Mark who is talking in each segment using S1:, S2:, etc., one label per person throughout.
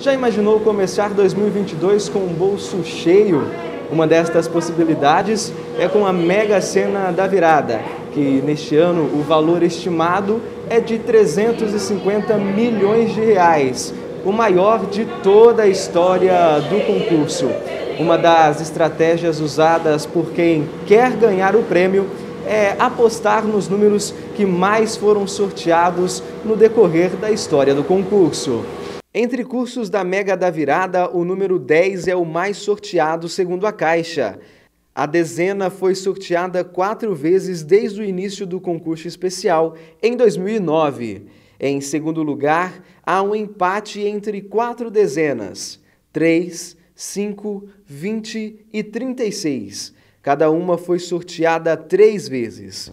S1: Já imaginou começar 2022 com um bolso cheio? Uma destas possibilidades é com a Mega Sena da Virada, que neste ano o valor estimado é de 350 milhões de reais, o maior de toda a história do concurso. Uma das estratégias usadas por quem quer ganhar o prêmio é apostar nos números que mais foram sorteados no decorrer da história do concurso. Entre cursos da Mega da Virada, o número 10 é o mais sorteado, segundo a Caixa. A dezena foi sorteada quatro vezes desde o início do concurso especial, em 2009. Em segundo lugar, há um empate entre quatro dezenas: 3, 5, 20 e 36. Cada uma foi sorteada três vezes.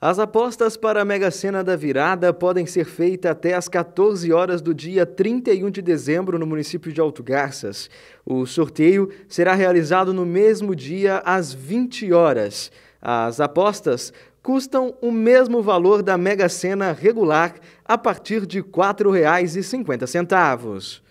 S1: As apostas para a Mega Sena da Virada podem ser feitas até às 14 horas do dia 31 de dezembro no município de Alto Garças. O sorteio será realizado no mesmo dia às 20 horas. As apostas custam o mesmo valor da Mega Sena regular a partir de R$ 4,50.